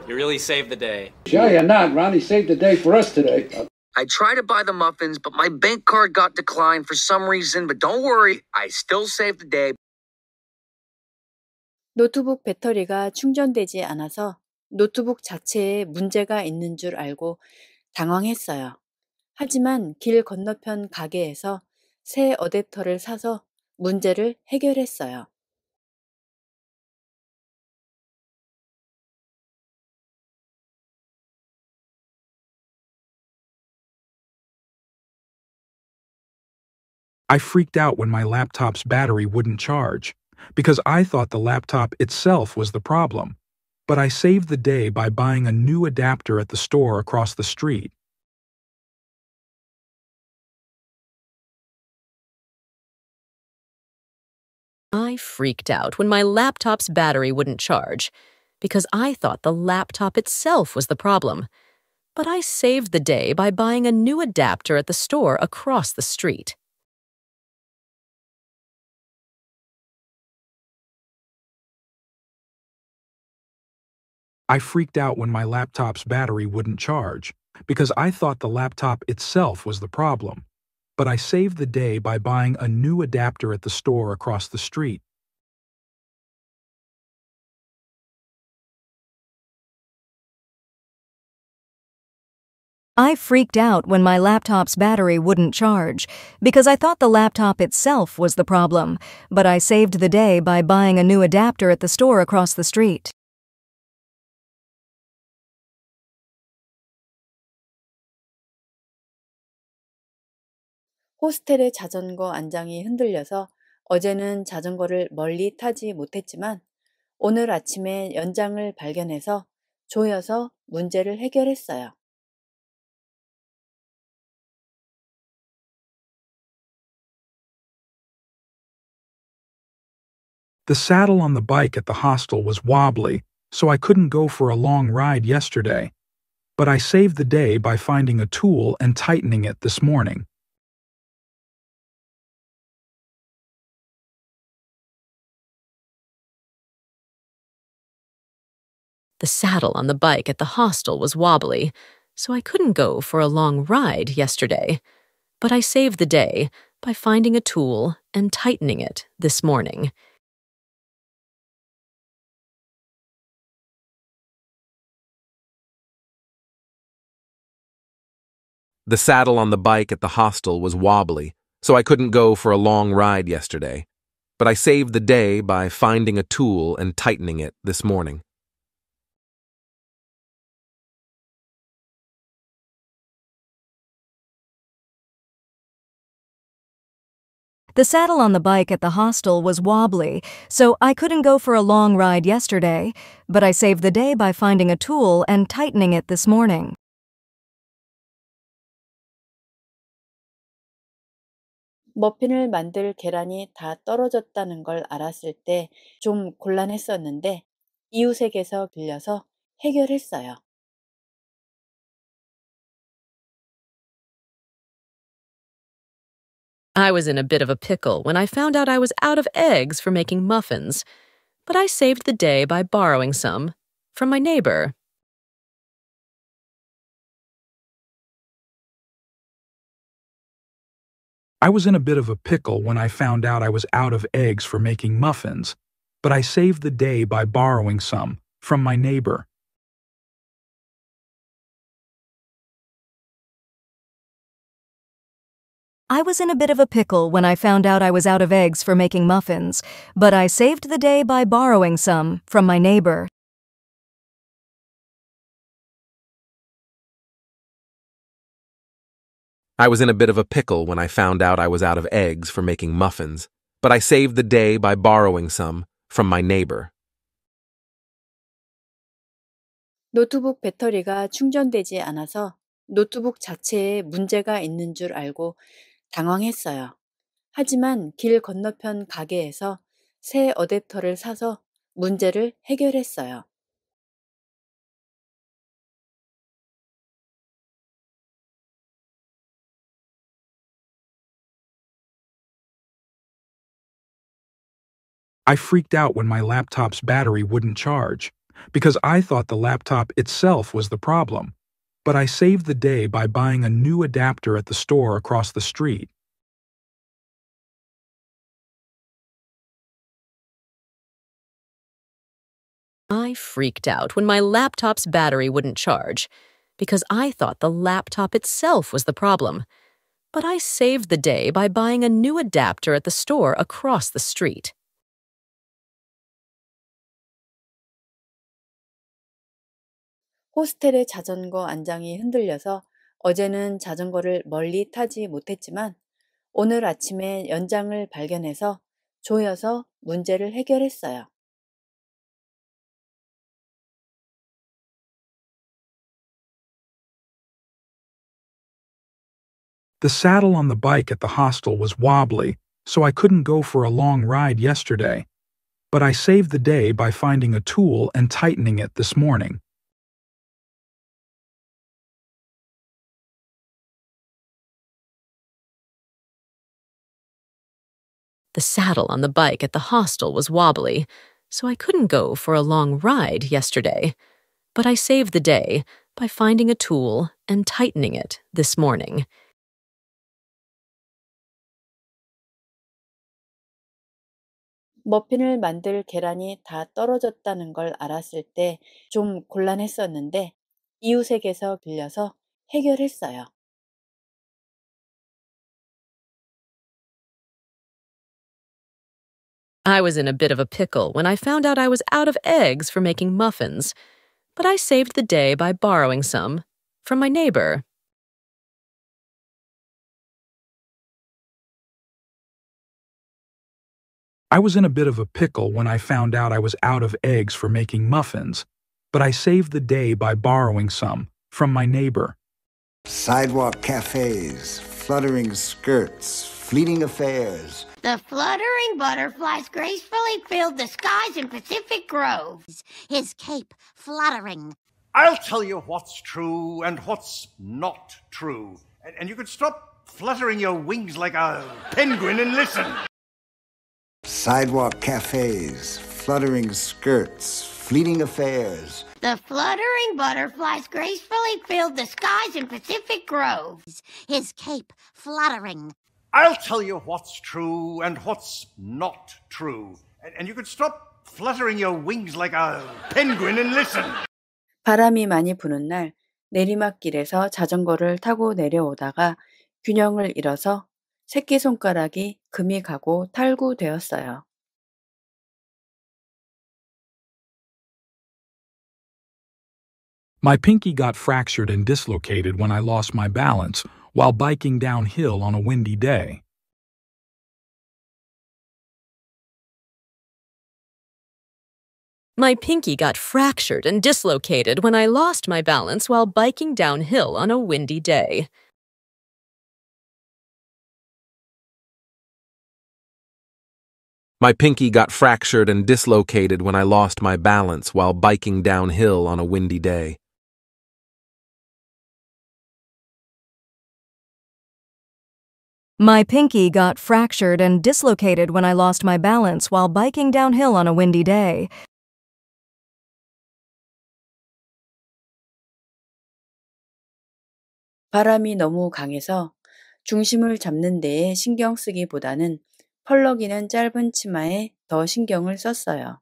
You really saved the day. Yeah, you're not. Ronnie saved the day for us today. I tried to buy the muffins, but my bank card got declined for some reason. But don't worry, I still saved the day. 노트북 배터리가 충전되지 않아서 노트북 자체에 문제가 있는 줄 알고 당황했어요. 하지만 길 건너편 가게에서 새 어댑터를 사서 문제를 해결했어요. I freaked out when my laptop's battery wouldn't charge, because I thought the laptop itself was the problem. but I saved the day by buying a new adapter at the store across the street. I freaked out when my laptop's battery wouldn't charge because I thought the laptop itself was the problem. But I saved the day by buying a new adapter at the store across the street. I freaked out when my laptop's battery wouldn't charge, because I thought the laptop itself was the problem. But I saved the day by buying a new adapter at the store across the street. I freaked out when my laptop's battery wouldn't charge because I thought the laptop itself was the problem, but I saved the day by buying a new adapter at the store across the street. 호스텔의 자전거 안장이 흔들려서 어제는 자전거를 멀리 타지 못했지만 오늘 아침에 연장을 발견해서 조여서 문제를 해결했어요. The saddle on the bike at the hostel was wobbly, so I couldn't go for a long ride yesterday. But I saved the day by finding a tool and tightening it this morning. The saddle on the bike at the hostel was wobbly, so I couldn't go for a long ride yesterday. But I saved the day by finding a tool and tightening it this morning. The saddle on the bike at the hostel was wobbly, so I couldn't go for a long ride yesterday. But I saved the day by finding a tool and tightening it this morning. The saddle on the bike at the hostel was wobbly, so I couldn't go for a long ride yesterday, but I saved the day by finding a tool and tightening it this morning. 머핀을 만들 계란이 다 떨어졌다는 걸 알았을 때 좀 곤란했었는데 이웃에게서 빌려서 해결했어요. I was in a bit of a pickle when I found out I was out of eggs for making muffins, but I saved the day by borrowing some from my neighbor. I was in a bit of a pickle when I found out I was out of eggs for making muffins, but I saved the day by borrowing some from my neighbor. I was in a bit of a pickle when I found out I was out of eggs for making muffins, but I saved the day by borrowing some from my neighbor. I was in a bit of a pickle when I found out I was out of eggs for making muffins, but I saved the day by borrowing some from my neighbor. 노트북 배터리가 충전되지 않아서 노트북 자체에 문제가 있는 줄 알고 당황했어요. 하지만 길 건너편 가게에서 새 어댑터를 사서 문제를 해결했어요. I freaked out when my laptop's battery wouldn't charge because I thought the laptop itself was the problem but I saved the day by buying a new adapter at the store across the street. I freaked out when my laptop's battery wouldn't charge because I thought the laptop itself was the problem. But I saved the day by buying a new adapter at the store across the street. 호스텔의 자전거 안장이 흔들려서 어제는 자전거를 멀리 타지 못했지만 오늘 아침에 연장을 발견해서 조여서 문제를 해결했어요. The saddle on the bike at the hostel was wobbly, so I couldn't go for a long ride yesterday. But I saved the day by finding a tool and tightening it this morning. The saddle on the bike at the hostel was wobbly, so I couldn't go for a long ride yesterday. But I saved the day by finding a tool and tightening it this morning. 머핀을 만들 계란이 다 떨어졌다는 걸 알았을 때 좀 곤란했었는데 이웃에게서 빌려서 해결했어요. I was in a bit of a pickle when I found out I was out of eggs for making muffins, but I saved the day by borrowing some from my neighbor. I was in a bit of a pickle when I found out I was out of eggs for making muffins, but I saved the day by borrowing some from my neighbor. Sidewalk cafes, fluttering skirts, fleeting affairs, the fluttering butterflies gracefully filled the skies in Pacific groves, his cape fluttering. I'll tell you what's true and what's not true. And, and you could stop fluttering your wings like a penguin and listen. Sidewalk cafes, fluttering skirts, fleeting affairs. The fluttering butterflies gracefully filled the skies in Pacific groves, his cape fluttering. I'll tell you what's true and what's not true. And, and you can stop fluttering your wings like a penguin and listen. 바람이 많이 부는 날 내리막길에서 자전거를 타고 내려오다가 균형을 잃어서 새끼손가락이 금이 가고 탈구되었어요. My pinky got fractured and dislocated when I lost my balance while biking downhill on a windy day. My pinky got fractured and dislocated when I lost my balance while biking downhill on a windy day. My pinky got fractured and dislocated when I lost my balance while biking downhill on a windy day. My pinky got fractured and dislocated when I lost my balance while biking downhill on a windy day. 너무 강해서 중심을 잡는 데에 신경 쓰기보다는 펄럭이는 짧은 치마에 더 신경을 썼어요.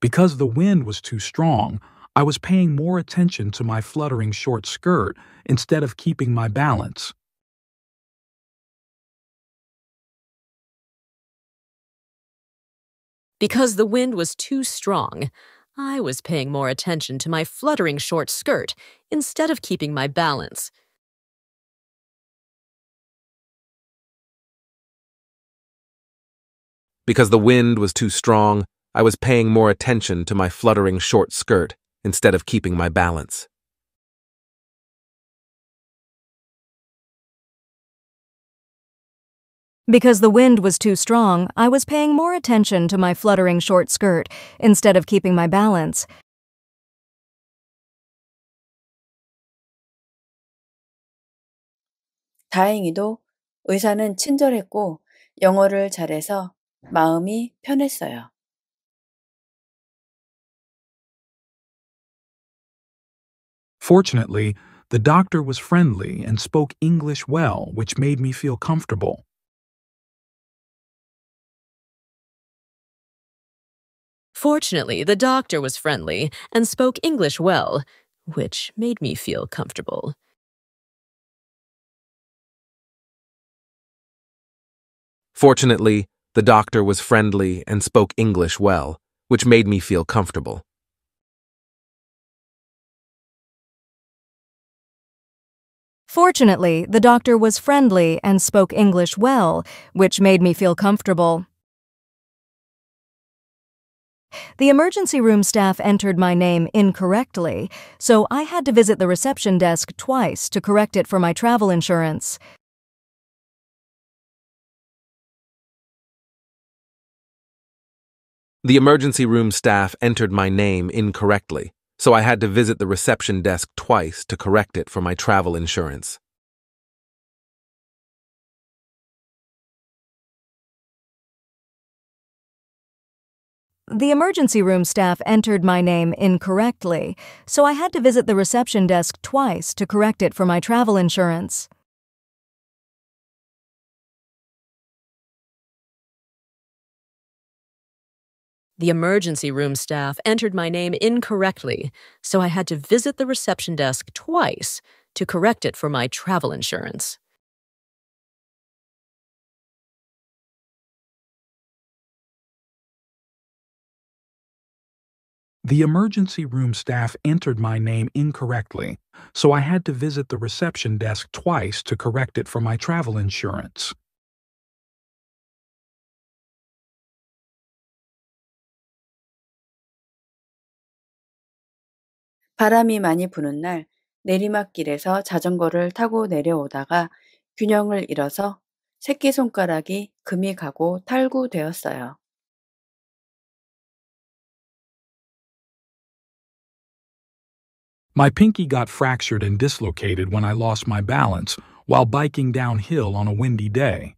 Because the wind was too strong, I was paying more attention to my fluttering short skirt instead of keeping my balance. Because the wind was too strong, I was paying more attention to my fluttering short skirt instead of keeping my balance. Because the wind was too strong, I was paying more attention to my fluttering short skirt instead of keeping my balance. Because the wind was too strong, I was paying more attention to my fluttering short skirt instead of keeping my balance. 다행히도 의사는 친절했고 영어를 잘해서 마음이 편했어요. Fortunately, the doctor was friendly and spoke English well, which made me feel comfortable. Fortunately, the doctor was friendly and spoke English well, which made me feel comfortable. Fortunately, the doctor was friendly and spoke English well, which made me feel comfortable. Fortunately, the doctor was friendly and spoke English well, which made me feel comfortable. The emergency room staff entered my name incorrectly, so I had to visit the reception desk twice to correct it for my travel insurance. The emergency room staff entered my name incorrectly, so I had to visit the reception desk twice to correct it for my travel insurance. The emergency room staff entered my name incorrectly, so I had to visit the reception desk twice to correct it for my travel insurance. The emergency room staff entered my name incorrectly, so I had to visit the reception desk twice to correct it for my travel insurance. The emergency room staff entered my name incorrectly, so I had to visit the reception desk twice to correct it for my travel insurance. 바람이 많이 부는 날 내리막길에서 자전거를 타고 내려오다가 균형을 잃어서 새끼손가락이 금이 가고 탈구되었어요. My pinky got fractured and dislocated when I lost my balance while biking downhill on a windy day.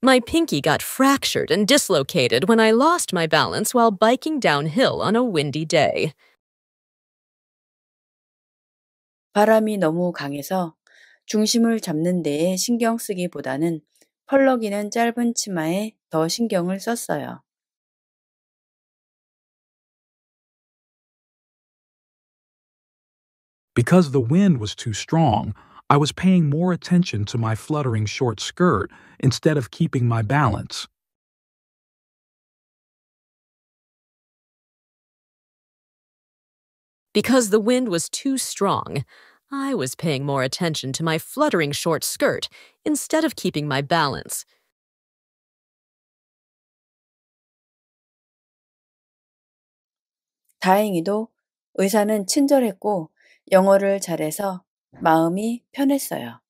My pinky got fractured and dislocated when I lost my balance while biking downhill on a windy day. 바람이 너무 강해서 중심을 잡는 데에 신경 쓰기보다는 펄럭이는 짧은 치마에 더 신경을 썼어요. Because the wind was too strong, I was paying more attention to my fluttering short skirt instead of keeping my balance. Because the wind was too strong, I was paying more attention to my fluttering short skirt instead of keeping my balance. 다행히도 의사는 친절했고 영어를 잘해서 마음이 편했어요.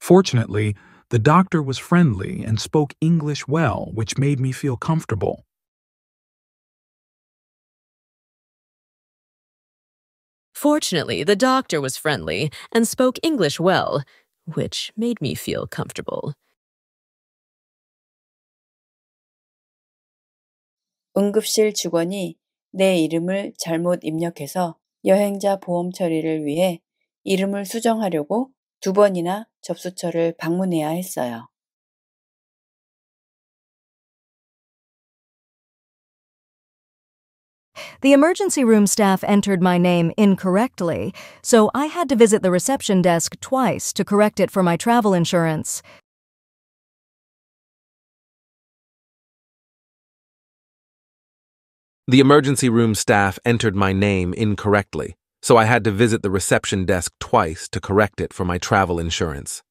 Fortunately, the doctor was friendly and spoke English well, which made me feel comfortable. Fortunately, the doctor was friendly and spoke English well, which made me feel comfortable. 응급실 직원이 내 이름을 잘못 입력해서 여행자 보험 처리를 위해 이름을 수정하려고 두 번이나 접수처를 방문해야 했어요. The emergency room staff entered my name incorrectly, so I had to visit the reception desk twice to correct it for my travel insurance. The emergency room staff entered my name incorrectly, so I had to visit the reception desk twice to correct it for my travel insurance.